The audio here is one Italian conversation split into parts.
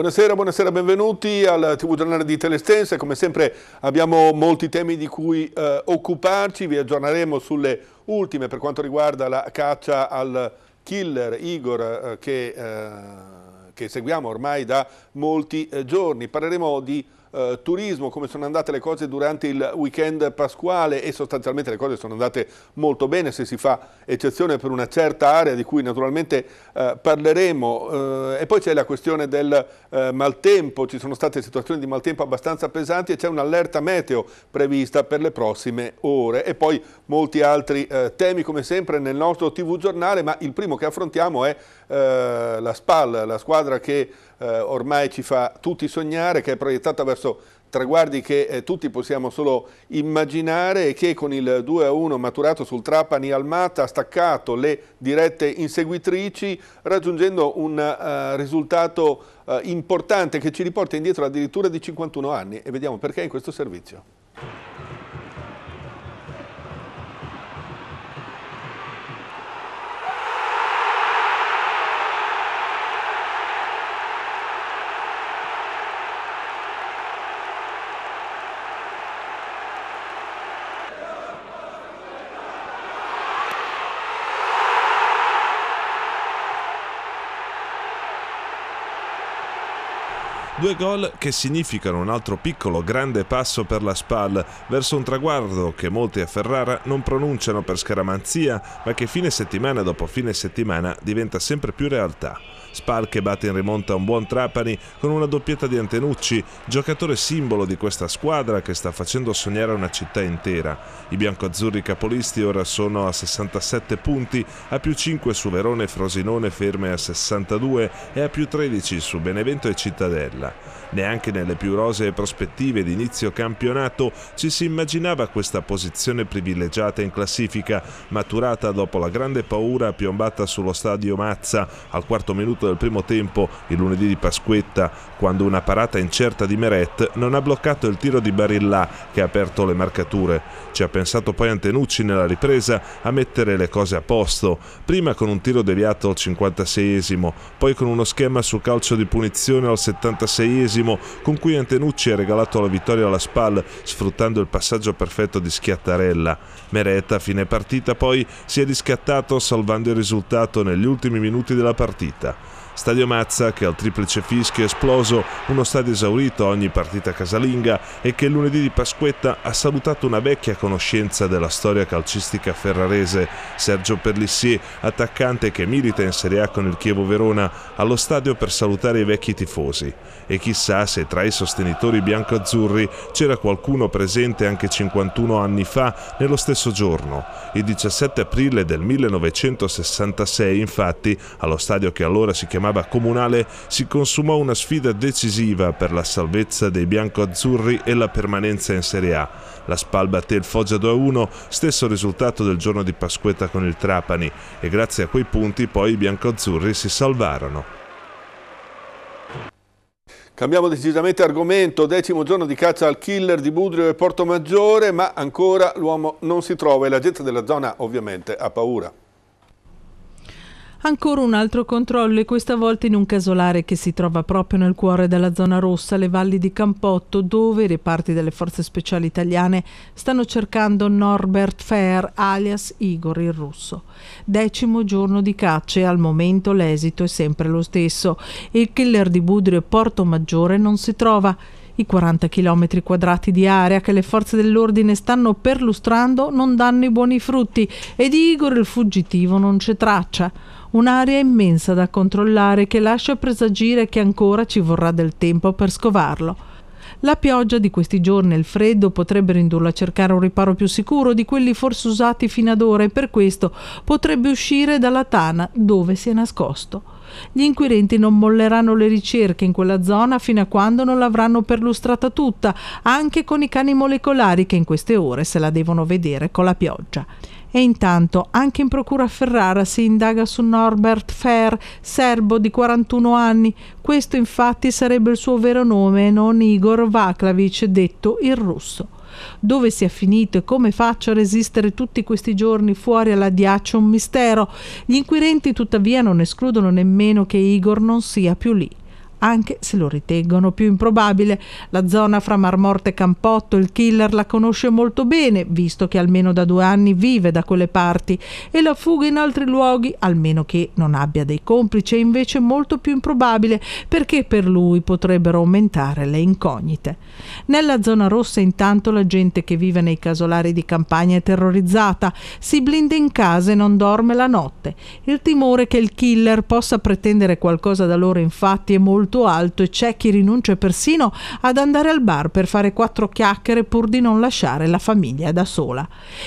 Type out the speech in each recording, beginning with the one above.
Buonasera, buonasera, benvenuti al TV Giornale di Telestense. Come sempre abbiamo molti temi di cui eh, occuparci, vi aggiorneremo sulle ultime per quanto riguarda la caccia al killer Igor eh, che, eh, che, seguiamo ormai da molti eh, giorni. Parleremo di eh, turismo, come sono andate le cose durante il weekend pasquale e sostanzialmente le cose sono andate molto bene se si fa eccezione per una certa area di cui naturalmente eh, parleremo eh, e poi c'è la questione del eh, maltempo, ci sono state situazioni di maltempo abbastanza pesanti e c'è un'allerta meteo prevista per le prossime ore e poi molti altri eh, temi come sempre nel nostro tv giornale ma il primo che affrontiamo è la SPAL, la squadra che eh, ormai ci fa tutti sognare, che è proiettata verso traguardi che eh, tutti possiamo solo immaginare e che con il 2-1 maturato sul Trapani Almata ha staccato le dirette inseguitrici raggiungendo un uh, risultato uh, importante che ci riporta indietro addirittura di 51 anni e vediamo perché in questo servizio. Due gol che significano un altro piccolo grande passo per la SPAL verso un traguardo che molti a Ferrara non pronunciano per scaramanzia, ma che fine settimana dopo fine settimana diventa sempre più realtà. Spal che batte in rimonta un buon Trapani con una doppietta di Antenucci, giocatore simbolo di questa squadra che sta facendo sognare una città intera. I biancoazzurri capolisti ora sono a 67 punti, a più 5 su Verone e Frosinone ferme a 62 e a più 13 su Benevento e Cittadella. Neanche nelle più rosee prospettive di inizio campionato ci si immaginava questa posizione privilegiata in classifica, maturata dopo la grande paura piombata sullo stadio Mazza al quarto minuto soprattutto nel primo tempo il lunedì di Pasquetta, quando una parata incerta di Meret non ha bloccato il tiro di Barilla che ha aperto le marcature. Ci ha pensato poi Antenucci nella ripresa a mettere le cose a posto, prima con un tiro deviato al 56esimo, poi con uno schema su calcio di punizione al 76esimo con cui Antenucci ha regalato la vittoria alla SPAL sfruttando il passaggio perfetto di Schiattarella. Meret a fine partita poi si è riscattato salvando il risultato negli ultimi minuti della partita. Stadio Mazza che al triplice fischio è esploso, uno stadio esaurito ogni partita casalinga e che lunedì di Pasquetta ha salutato una vecchia conoscenza della storia calcistica ferrarese, Sergio Perlissier, attaccante che milita in Serie A con il Chievo Verona, allo stadio per salutare i vecchi tifosi. E chissà se tra i sostenitori bianco-azzurri c'era qualcuno presente anche 51 anni fa, nello stesso giorno. Il 17 aprile del 1966, infatti, allo stadio che allora si chiamava chiamava comunale, si consumò una sfida decisiva per la salvezza dei biancoazzurri e la permanenza in Serie A. La Spal batté il Foggia 2-1, stesso risultato del giorno di Pasquetta con il Trapani, e grazie a quei punti poi i biancoazzurri si salvarono. Cambiamo decisamente argomento, decimo giorno di caccia al killer di Budrio e Porto Maggiore, ma ancora l'uomo non si trova e la gente della zona ovviamente ha paura. Ancora un altro controllo e questa volta in un casolare che si trova proprio nel cuore della zona rossa, le valli di Campotto, dove i reparti delle forze speciali italiane stanno cercando Norbert Fair alias Igor il russo. Decimo giorno di caccia e al momento l'esito è sempre lo stesso il killer di Budrio e Porto Maggiore non si trova. I 40 km quadrati di area che le forze dell'ordine stanno perlustrando non danno i buoni frutti e di Igor il fuggitivo non c'è traccia un'area immensa da controllare che lascia presagire che ancora ci vorrà del tempo per scovarlo. La pioggia di questi giorni e il freddo potrebbero indurlo a cercare un riparo più sicuro di quelli forse usati fino ad ora e per questo potrebbe uscire dalla tana dove si è nascosto. Gli inquirenti non molleranno le ricerche in quella zona fino a quando non l'avranno perlustrata tutta, anche con i cani molecolari che in queste ore se la devono vedere con la pioggia. E intanto anche in procura Ferrara si indaga su Norbert Fer, serbo di 41 anni. Questo infatti sarebbe il suo vero nome, e non Igor Vaklavic, detto il russo. Dove sia finito e come faccio a resistere tutti questi giorni fuori all'addiaccio un mistero. Gli inquirenti tuttavia non escludono nemmeno che Igor non sia più lì anche se lo ritengono più improbabile. La zona fra Marmorte e Campotto il killer la conosce molto bene, visto che almeno da due anni vive da quelle parti, e la fuga in altri luoghi, almeno che non abbia dei complici, è invece molto più improbabile, perché per lui potrebbero aumentare le incognite. Nella zona rossa intanto la gente che vive nei casolari di campagna è terrorizzata, si blinda in casa e non dorme la notte. Il timore che il killer possa pretendere qualcosa da loro infatti è molto molto alto e c'è chi rinuncia persino ad andare al bar per fare quattro chiacchiere pur di non lasciare la famiglia da sola.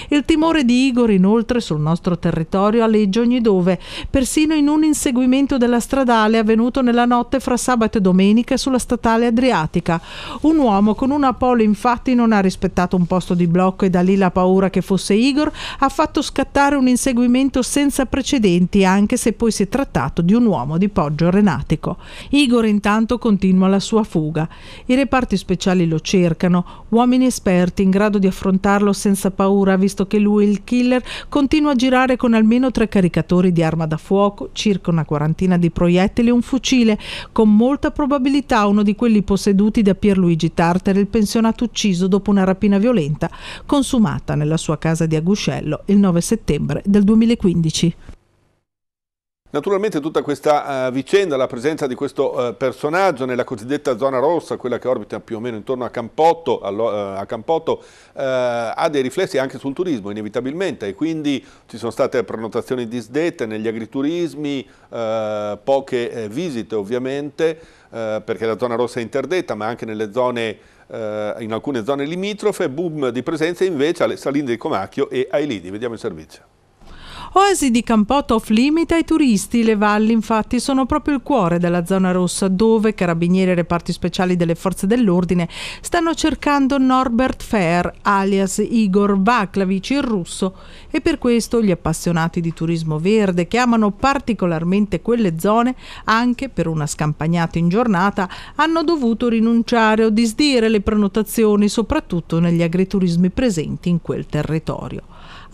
Il timore di Igor inoltre sul nostro territorio alleggia ogni dove, persino in un inseguimento della stradale avvenuto nella notte fra sabato e domenica sulla statale Adriatica. Un uomo con una polo infatti non ha rispettato un posto di blocco e da lì la paura che fosse Igor ha fatto scattare un inseguimento senza precedenti anche se poi si è trattato di un uomo di Poggio Renatico. Igor in intanto continua la sua fuga. I reparti speciali lo cercano, uomini esperti in grado di affrontarlo senza paura, visto che lui, il killer, continua a girare con almeno tre caricatori di arma da fuoco, circa una quarantina di proiettili e un fucile, con molta probabilità uno di quelli posseduti da Pierluigi Tartar, il pensionato ucciso dopo una rapina violenta consumata nella sua casa di Aguscello il 9 settembre del 2015. Naturalmente tutta questa uh, vicenda, la presenza di questo uh, personaggio nella cosiddetta zona rossa, quella che orbita più o meno intorno a Campotto, allo, uh, a Campotto ha dei riflessi anche sul turismo, inevitabilmente, e quindi ci sono state prenotazioni disdette negli agriturismi, poche visite ovviamente, perché la zona rossa è interdetta, ma anche nelle zone in alcune zone limitrofe, boom di presenza invece alle saline di Comacchio e ai Lidi. Vediamo il servizio. Oasi di Campotto off limit ai turisti, le valli infatti sono proprio il cuore della zona rossa dove carabinieri e reparti speciali delle forze dell'ordine stanno cercando Norbert Fair, alias Igor Vaklavich il russo e per questo gli appassionati di turismo verde che amano particolarmente quelle zone anche per una scampagnata in giornata hanno dovuto rinunciare o disdire le prenotazioni soprattutto negli agriturismi presenti in quel territorio.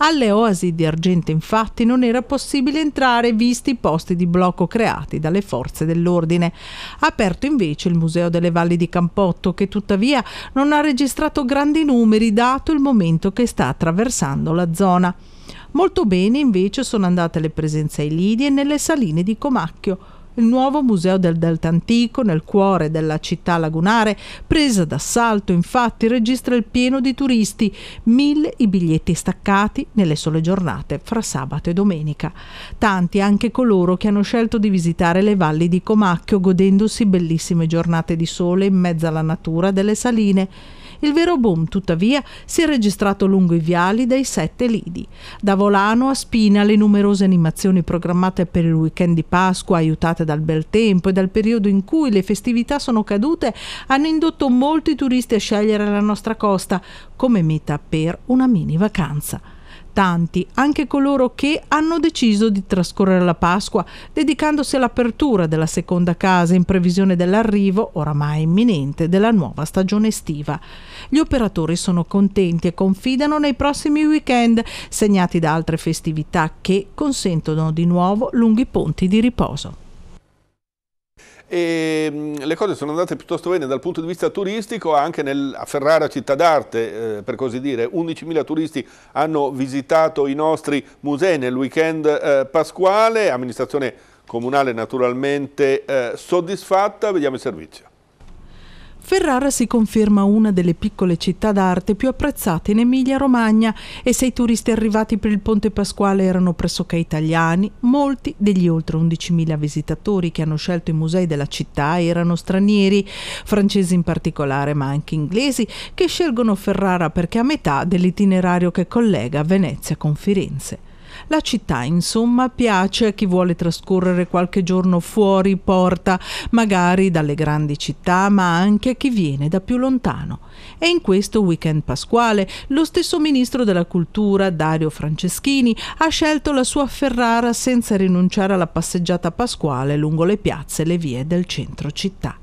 Alle oasi di Argente infatti non era possibile entrare visti i posti di blocco creati dalle forze dell'ordine. Aperto invece il Museo delle Valli di Campotto che tuttavia non ha registrato grandi numeri dato il momento che sta attraversando la zona. Molto bene invece sono andate le presenze ai lidi e nelle saline di Comacchio il nuovo museo del Delta Antico nel cuore della città lagunare, presa d'assalto infatti, registra il pieno di turisti, mille i biglietti staccati nelle sole giornate fra sabato e domenica. Tanti anche coloro che hanno scelto di visitare le valli di Comacchio godendosi bellissime giornate di sole in mezzo alla natura delle saline il vero boom, tuttavia, si è registrato lungo i viali dei sette lidi. Da Volano a Spina le numerose animazioni programmate per il weekend di Pasqua, aiutate dal bel tempo e dal periodo in cui le festività sono cadute, hanno indotto molti turisti a scegliere la nostra costa come meta per una mini vacanza tanti anche coloro che hanno deciso di trascorrere la Pasqua dedicandosi all'apertura della seconda casa in previsione dell'arrivo, oramai imminente, della nuova stagione estiva. Gli operatori sono contenti e confidano nei prossimi weekend, segnati da altre festività che consentono di nuovo lunghi ponti di riposo. E ehm, le cose sono andate piuttosto bene dal punto di vista turistico, anche nel, a Ferrara Città d'Arte, eh, per così dire, 11.000 turisti hanno visitato i nostri musei nel weekend eh, pasquale, amministrazione comunale naturalmente eh, soddisfatta, vediamo il servizio. Ferrara si conferma una delle piccole città d'arte più apprezzate in Emilia-Romagna e se i turisti arrivati per il Ponte Pasquale erano pressoché italiani, molti degli oltre 11.000 visitatori che hanno scelto i musei della città erano stranieri, francesi in particolare, ma anche inglesi, che scelgono Ferrara perché a metà dell'itinerario che collega Venezia con Firenze. La città, insomma, piace a chi vuole trascorrere qualche giorno fuori porta, magari dalle grandi città, ma anche a chi viene da più lontano. E in questo weekend pasquale lo stesso ministro della cultura, Dario Franceschini, ha scelto la sua Ferrara senza rinunciare alla passeggiata pasquale lungo le piazze e le vie del centro città.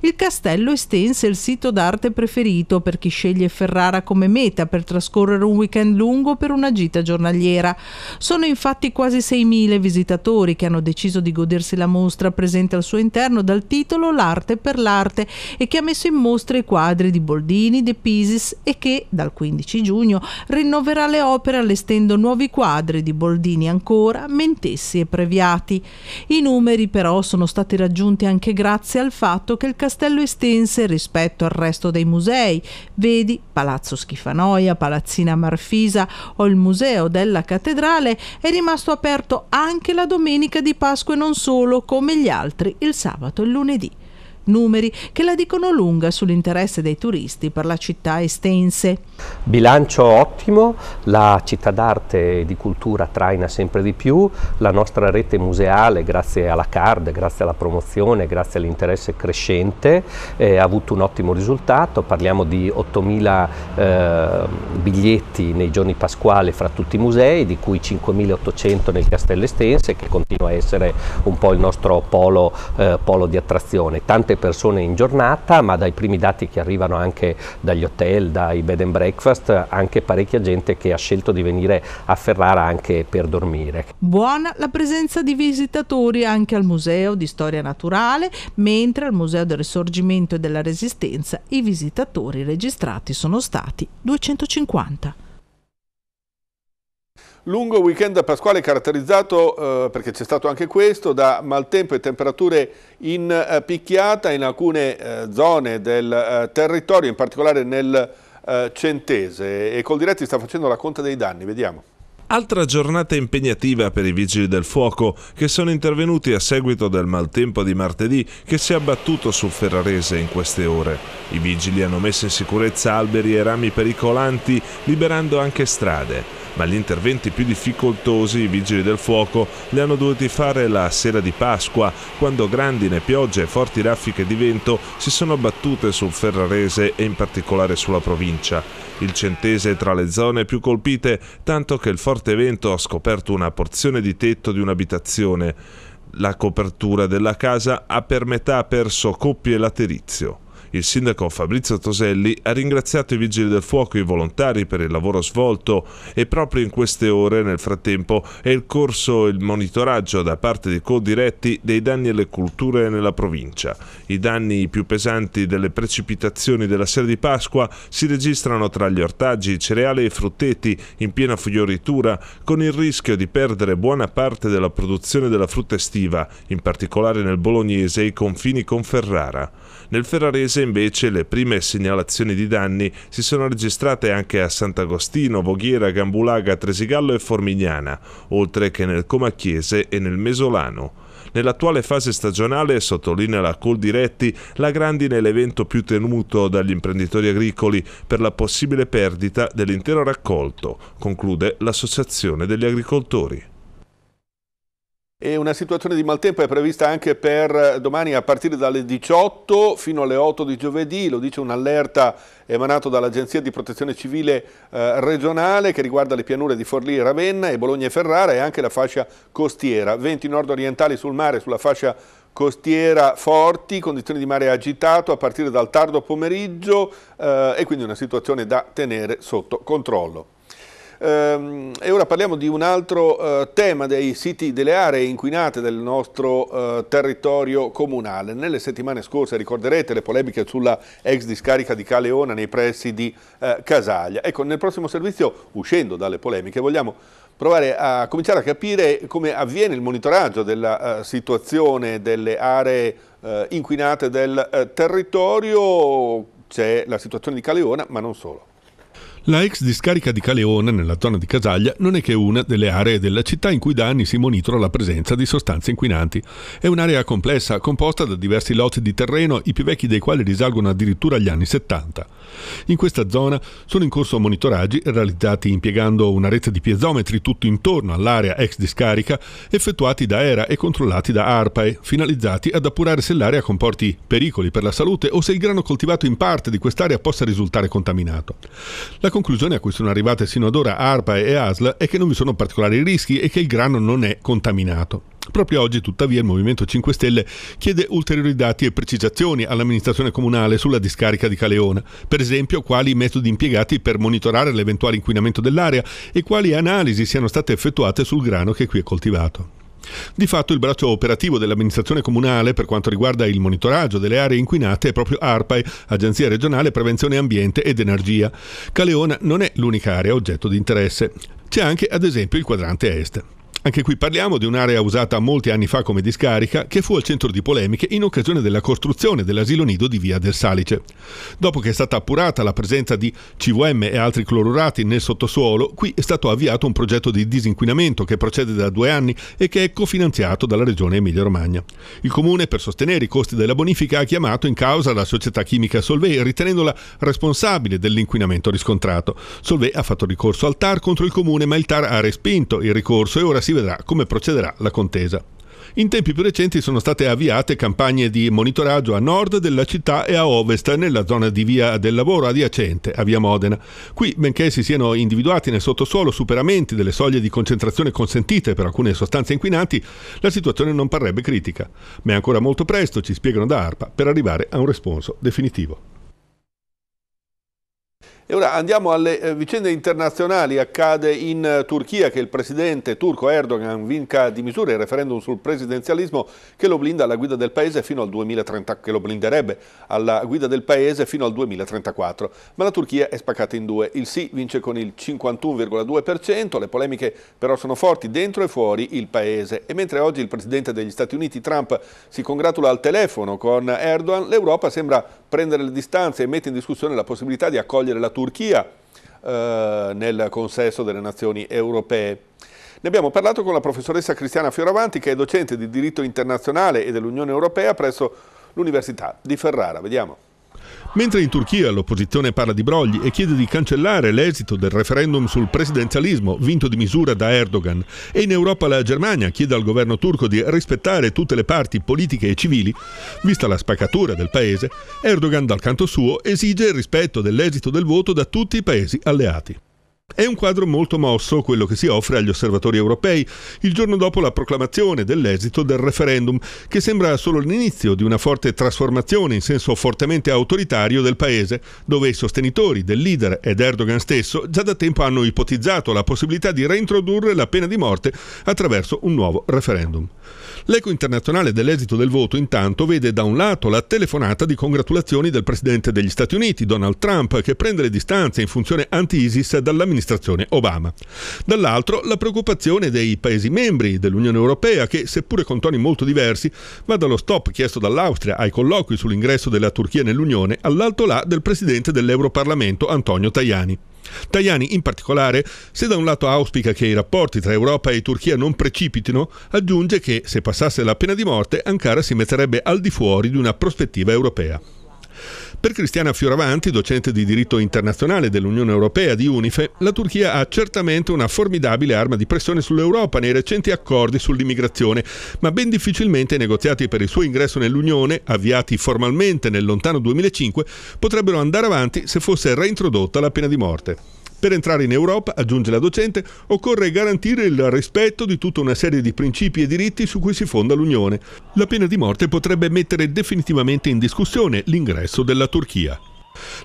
Il castello estense il sito d'arte preferito per chi sceglie Ferrara come meta per trascorrere un weekend lungo per una gita giornaliera. Sono infatti quasi 6.000 visitatori che hanno deciso di godersi la mostra presente al suo interno dal titolo L'arte per l'arte e che ha messo in mostra i quadri di Boldini, De Pisis e che dal 15 giugno rinnoverà le opere allestendo nuovi quadri di Boldini ancora, Mentessi e Previati. I numeri però sono stati raggiunti anche grazie al fatto che il del castello estense rispetto al resto dei musei. Vedi Palazzo Schifanoia, Palazzina Marfisa o il Museo della Cattedrale è rimasto aperto anche la domenica di Pasqua e non solo, come gli altri il sabato e il lunedì numeri che la dicono lunga sull'interesse dei turisti per la città estense. Bilancio ottimo, la città d'arte e di cultura traina sempre di più, la nostra rete museale grazie alla CARD, grazie alla promozione, grazie all'interesse crescente eh, ha avuto un ottimo risultato, parliamo di 8.000 eh, biglietti nei giorni pasquali fra tutti i musei, di cui 5.800 nel Castello Estense che continua a essere un po' il nostro polo, eh, polo di attrazione. Tante molte persone in giornata, ma dai primi dati che arrivano anche dagli hotel, dai bed and breakfast, anche parecchia gente che ha scelto di venire a Ferrara anche per dormire. Buona la presenza di visitatori anche al Museo di Storia Naturale, mentre al Museo del Risorgimento e della Resistenza i visitatori registrati sono stati 250. Lungo weekend Pasquale caratterizzato, eh, perché c'è stato anche questo, da maltempo e temperature in eh, picchiata in alcune eh, zone del eh, territorio, in particolare nel eh, Centese. E Coldiretti sta facendo la conta dei danni, vediamo. Altra giornata impegnativa per i vigili del fuoco che sono intervenuti a seguito del maltempo di martedì che si è abbattuto sul Ferrarese in queste ore. I vigili hanno messo in sicurezza alberi e rami pericolanti, liberando anche strade ma gli interventi più difficoltosi i vigili del fuoco li hanno dovuti fare la sera di Pasqua, quando grandine, piogge e forti raffiche di vento si sono battute sul Ferrarese e in particolare sulla provincia. Il centese è tra le zone più colpite, tanto che il forte vento ha scoperto una porzione di tetto di un'abitazione. La copertura della casa ha per metà perso coppie laterizio. Il sindaco Fabrizio Toselli ha ringraziato i vigili del fuoco e i volontari per il lavoro svolto e proprio in queste ore nel frattempo è il corso il monitoraggio da parte dei co-diretti dei danni alle culture nella provincia. I danni più pesanti delle precipitazioni della sera di Pasqua si registrano tra gli ortaggi, cereali e frutteti in piena fioritura con il rischio di perdere buona parte della produzione della frutta estiva, in particolare nel bolognese e i confini con Ferrara. Nel ferrarese invece le prime segnalazioni di danni si sono registrate anche a Sant'Agostino, Voghiera, Gambulaga, Tresigallo e Formignana, oltre che nel Comacchiese e nel Mesolano. Nell'attuale fase stagionale, sottolinea la Coldiretti, la grandine è l'evento più tenuto dagli imprenditori agricoli per la possibile perdita dell'intero raccolto, conclude l'Associazione degli agricoltori. E una situazione di maltempo è prevista anche per eh, domani a partire dalle 18 fino alle 8 di giovedì, lo dice un'allerta emanata dall'Agenzia di Protezione Civile eh, regionale che riguarda le pianure di Forlì, Ravenna e Bologna e Ferrara e anche la fascia costiera. Venti nord-orientali sul mare, sulla fascia costiera forti, condizioni di mare agitato a partire dal tardo pomeriggio eh, e quindi una situazione da tenere sotto controllo. Ehm, e ora parliamo di un altro eh, tema dei siti, delle aree inquinate del nostro eh, territorio comunale. Nelle settimane scorse ricorderete le polemiche sulla ex discarica di Caleona nei pressi di eh, Casaglia. Ecco, nel prossimo servizio, uscendo dalle polemiche, vogliamo provare a cominciare a capire come avviene il monitoraggio della uh, situazione delle aree uh, inquinate del uh, territorio, c'è la situazione di Caleona, ma non solo. La ex discarica di Caleone, nella zona di Casaglia, non è che una delle aree della città in cui da anni si monitora la presenza di sostanze inquinanti. È un'area complessa, composta da diversi lotti di terreno, i più vecchi dei quali risalgono addirittura agli anni 70. In questa zona sono in corso monitoraggi realizzati impiegando una rete di piezometri tutto intorno all'area ex discarica, effettuati da ERA e controllati da ARPAE, finalizzati ad appurare se l'area comporti pericoli per la salute o se il grano coltivato in parte di quest'area possa risultare contaminato. La conclusione a cui sono arrivate sino ad ora ARPAE e ASL è che non vi sono particolari rischi e che il grano non è contaminato. Proprio oggi, tuttavia, il Movimento 5 Stelle chiede ulteriori dati e precisazioni all'amministrazione comunale sulla discarica di Caleona, per esempio quali metodi impiegati per monitorare l'eventuale inquinamento dell'area e quali analisi siano state effettuate sul grano che qui è coltivato. Di fatto il braccio operativo dell'amministrazione comunale per quanto riguarda il monitoraggio delle aree inquinate è proprio ARPAE, Agenzia regionale prevenzione ambiente ed energia. Caleona non è l'unica area oggetto di interesse. C'è anche, ad esempio, il quadrante est. Anche qui parliamo di un'area usata molti anni fa come discarica che fu al centro di polemiche in occasione della costruzione dell'asilo nido di Via del Salice. Dopo che è stata appurata la presenza di CVM e altri clorurati nel sottosuolo, qui è stato avviato un progetto di disinquinamento che procede da due anni e che è cofinanziato dalla regione Emilia-Romagna. Il comune, per sostenere i costi della bonifica, ha chiamato in causa la società chimica Solvay, ritenendola responsabile dell'inquinamento riscontrato. Solvay ha fatto ricorso al TAR contro il comune, ma il TAR ha respinto il ricorso e ora si si vedrà come procederà la contesa. In tempi più recenti sono state avviate campagne di monitoraggio a nord della città e a ovest, nella zona di via del lavoro adiacente a via Modena. Qui, benché si siano individuati nel sottosuolo superamenti delle soglie di concentrazione consentite per alcune sostanze inquinanti, la situazione non parrebbe critica. Ma è ancora molto presto, ci spiegano da ARPA, per arrivare a un responso definitivo. E ora andiamo alle eh, vicende internazionali. Accade in eh, Turchia che il presidente turco Erdogan vinca di misure il referendum sul presidenzialismo che lo blinda alla guida del paese fino al 2030, che lo blinderebbe alla guida del paese fino al 2034. Ma la Turchia è spaccata in due. Il sì vince con il 51,2%, le polemiche però sono forti dentro e fuori il paese. E mentre oggi il presidente degli Stati Uniti Trump si congratula al telefono con Erdogan, l'Europa sembra prendere le distanze e mette in discussione la possibilità di accogliere la Turchia Turchia eh, nel consesso delle nazioni europee. Ne abbiamo parlato con la professoressa Cristiana Fioravanti che è docente di diritto internazionale e dell'Unione Europea presso l'Università di Ferrara. Vediamo. Mentre in Turchia l'opposizione parla di brogli e chiede di cancellare l'esito del referendum sul presidenzialismo vinto di misura da Erdogan e in Europa la Germania chiede al governo turco di rispettare tutte le parti politiche e civili, vista la spaccatura del paese, Erdogan dal canto suo esige il rispetto dell'esito del voto da tutti i paesi alleati. È un quadro molto mosso quello che si offre agli osservatori europei il giorno dopo la proclamazione dell'esito del referendum, che sembra solo l'inizio di una forte trasformazione in senso fortemente autoritario del paese, dove i sostenitori del leader ed Erdogan stesso già da tempo hanno ipotizzato la possibilità di reintrodurre la pena di morte attraverso un nuovo referendum. L'eco internazionale dell'esito del voto intanto vede da un lato la telefonata di congratulazioni del presidente degli Stati Uniti, Donald Trump, che prende le distanze in funzione anti-ISIS dall'amministrazione dell'amministrazione Obama. Dall'altro la preoccupazione dei Paesi membri dell'Unione Europea che, seppure con toni molto diversi, va dallo stop chiesto dall'Austria ai colloqui sull'ingresso della Turchia nell'Unione all'alto là del Presidente dell'Europarlamento Antonio Tajani. Tajani in particolare, se da un lato auspica che i rapporti tra Europa e Turchia non precipitino, aggiunge che se passasse la pena di morte Ankara si metterebbe al di fuori di una prospettiva europea. Per Cristiana Fioravanti, docente di diritto internazionale dell'Unione Europea di UNIFE, la Turchia ha certamente una formidabile arma di pressione sull'Europa nei recenti accordi sull'immigrazione, ma ben difficilmente i negoziati per il suo ingresso nell'Unione, avviati formalmente nel lontano 2005, potrebbero andare avanti se fosse reintrodotta la pena di morte. Per entrare in Europa, aggiunge la docente, occorre garantire il rispetto di tutta una serie di principi e diritti su cui si fonda l'Unione. La pena di morte potrebbe mettere definitivamente in discussione l'ingresso della Turchia.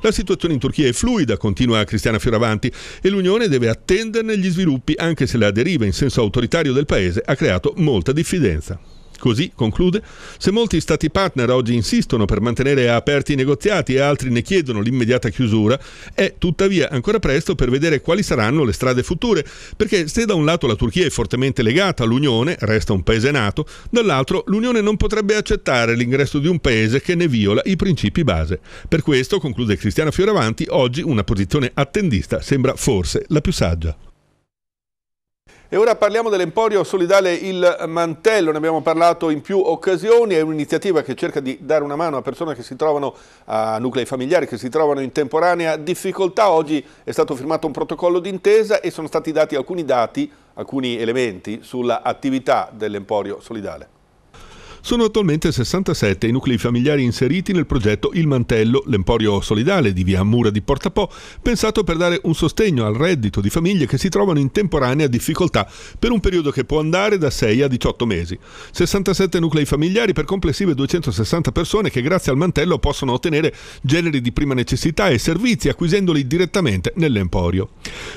La situazione in Turchia è fluida, continua Cristiana Fioravanti, e l'Unione deve attenderne gli sviluppi, anche se la deriva in senso autoritario del paese ha creato molta diffidenza. Così, conclude, se molti stati partner oggi insistono per mantenere aperti i negoziati e altri ne chiedono l'immediata chiusura, è tuttavia ancora presto per vedere quali saranno le strade future, perché se da un lato la Turchia è fortemente legata all'Unione, resta un paese nato, dall'altro l'Unione non potrebbe accettare l'ingresso di un paese che ne viola i principi base. Per questo, conclude Cristiana Fioravanti, oggi una posizione attendista sembra forse la più saggia. E ora parliamo dell'Emporio Solidale Il Mantello, ne abbiamo parlato in più occasioni, è un'iniziativa che cerca di dare una mano a persone che si trovano, a nuclei familiari che si trovano in temporanea difficoltà. Oggi è stato firmato un protocollo d'intesa e sono stati dati alcuni dati, alcuni elementi sull'attività dell'Emporio Solidale. Sono attualmente 67 i nuclei familiari inseriti nel progetto Il Mantello, l'emporio solidale di via Mura di Portapò, pensato per dare un sostegno al reddito di famiglie che si trovano in temporanea difficoltà per un periodo che può andare da 6 a 18 mesi. 67 nuclei familiari per complessive 260 persone che grazie al mantello possono ottenere generi di prima necessità e servizi acquisendoli direttamente nell'emporio.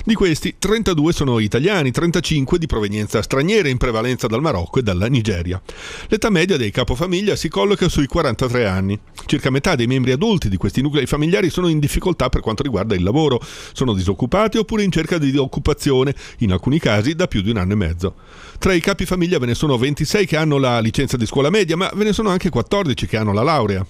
Di questi 32 sono italiani, 35 di provenienza straniera in prevalenza dal Marocco e dalla Nigeria. L'età media dei capofamiglia si colloca sui 43 anni. Circa metà dei membri adulti di questi nuclei familiari sono in difficoltà per quanto riguarda il lavoro, sono disoccupati oppure in cerca di occupazione, in alcuni casi da più di un anno e mezzo. Tra i capi famiglia ve ne sono 26 che hanno la licenza di scuola media, ma ve ne sono anche 14 che hanno la laurea.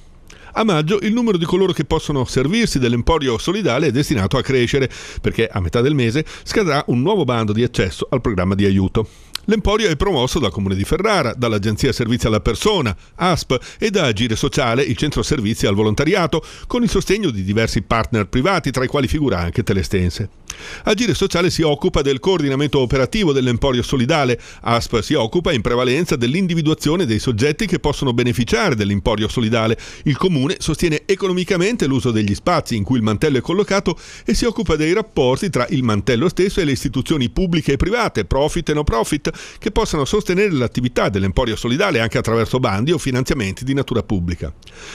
A maggio il numero di coloro che possono servirsi dell'emporio solidale è destinato a crescere, perché a metà del mese scadrà un nuovo bando di accesso al programma di aiuto. L'Emporio è promosso dal Comune di Ferrara, dall'Agenzia Servizi alla Persona, ASP e da Agire Sociale, il Centro Servizi al Volontariato, con il sostegno di diversi partner privati, tra i quali figura anche Telestense. Agire Sociale si occupa del coordinamento operativo dell'Emporio Solidale, ASP si occupa in prevalenza dell'individuazione dei soggetti che possono beneficiare dell'Emporio Solidale, il Comune sostiene economicamente l'uso degli spazi in cui il mantello è collocato e si occupa dei rapporti tra il mantello stesso e le istituzioni pubbliche e private, profit e no profit, che possano sostenere l'attività dell'Emporio Solidale anche attraverso bandi o finanziamenti di natura pubblica.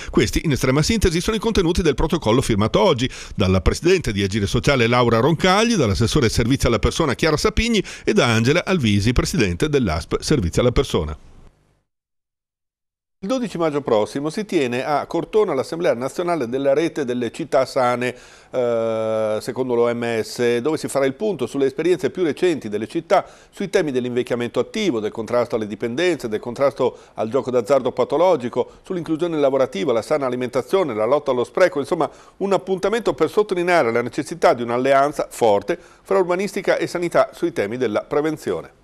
Questi, in estrema sintesi, sono i contenuti del protocollo firmato oggi dalla Presidente di Agire Sociale Laura Roncagli, dall'assessore Servizi alla Persona Chiara Sapigni e da Angela Alvisi, Presidente dell'ASP Servizi alla Persona. Il 12 maggio prossimo si tiene a Cortona l'Assemblea Nazionale della Rete delle Città Sane, eh, secondo l'OMS, dove si farà il punto sulle esperienze più recenti delle città, sui temi dell'invecchiamento attivo, del contrasto alle dipendenze, del contrasto al gioco d'azzardo patologico, sull'inclusione lavorativa, la sana alimentazione, la lotta allo spreco, insomma un appuntamento per sottolineare la necessità di un'alleanza forte fra urbanistica e sanità sui temi della prevenzione.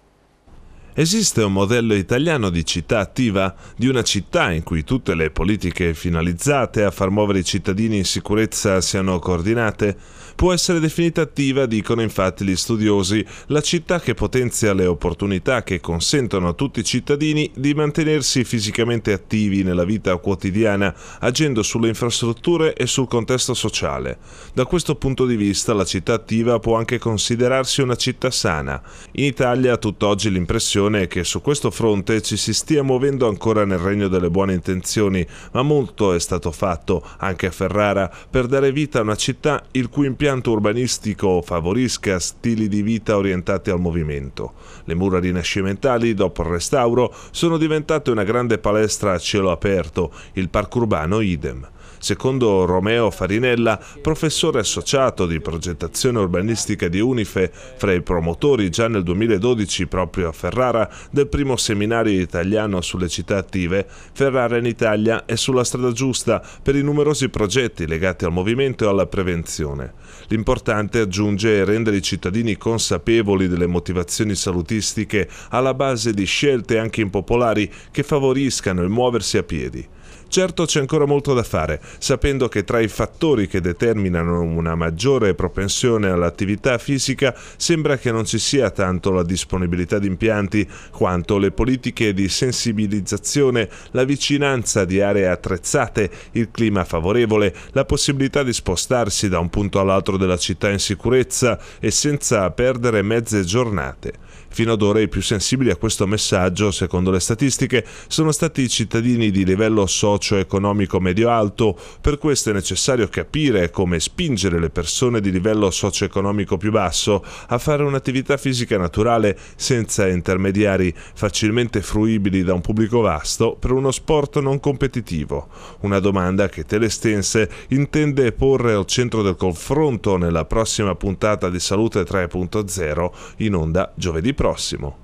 Esiste un modello italiano di città attiva, di una città in cui tutte le politiche finalizzate a far muovere i cittadini in sicurezza siano coordinate? Può essere definita attiva, dicono infatti gli studiosi, la città che potenzia le opportunità che consentono a tutti i cittadini di mantenersi fisicamente attivi nella vita quotidiana, agendo sulle infrastrutture e sul contesto sociale. Da questo punto di vista la città attiva può anche considerarsi una città sana. In Italia tutt'oggi l'impressione l'impressione che su questo fronte ci si stia muovendo ancora nel regno delle buone intenzioni, ma molto è stato fatto, anche a Ferrara, per dare vita a una città il cui impianto urbanistico favorisca stili di vita orientati al movimento. Le mura rinascimentali, dopo il restauro, sono diventate una grande palestra a cielo aperto, il parco urbano idem. Secondo Romeo Farinella, professore associato di progettazione urbanistica di UNIFE, fra i promotori già nel 2012 proprio a Ferrara del primo seminario italiano sulle città attive, Ferrara in Italia è sulla strada giusta per i numerosi progetti legati al movimento e alla prevenzione. L'importante, aggiunge, è rendere i cittadini consapevoli delle motivazioni salutistiche alla base di scelte anche impopolari che favoriscano il muoversi a piedi. Certo c'è ancora molto da fare, sapendo che tra i fattori che determinano una maggiore propensione all'attività fisica sembra che non ci sia tanto la disponibilità di impianti quanto le politiche di sensibilizzazione, la vicinanza di aree attrezzate, il clima favorevole, la possibilità di spostarsi da un punto all'altro della città in sicurezza e senza perdere mezze giornate. Fino ad ora i più sensibili a questo messaggio, secondo le statistiche, sono stati i cittadini di livello socio-economico medio-alto, per questo è necessario capire come spingere le persone di livello socio-economico più basso a fare un'attività fisica naturale senza intermediari, facilmente fruibili da un pubblico vasto per uno sport non competitivo. Una domanda che Telestense intende porre al centro del confronto nella prossima puntata di Salute 3.0 in onda giovedì prossimo prossimo.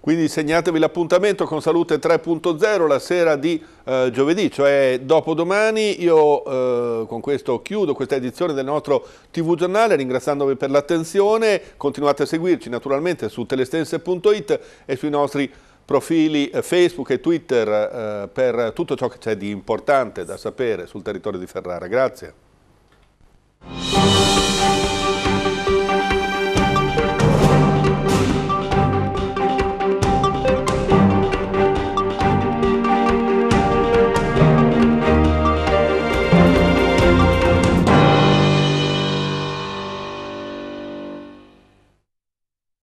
Quindi segnatevi l'appuntamento con Salute 3.0 la sera di eh, giovedì, cioè dopodomani. Io eh, con questo chiudo questa edizione del nostro TV giornale ringraziandovi per l'attenzione. Continuate a seguirci naturalmente su telestense.it e sui nostri profili eh, Facebook e Twitter eh, per tutto ciò che c'è di importante da sapere sul territorio di Ferrara. Grazie.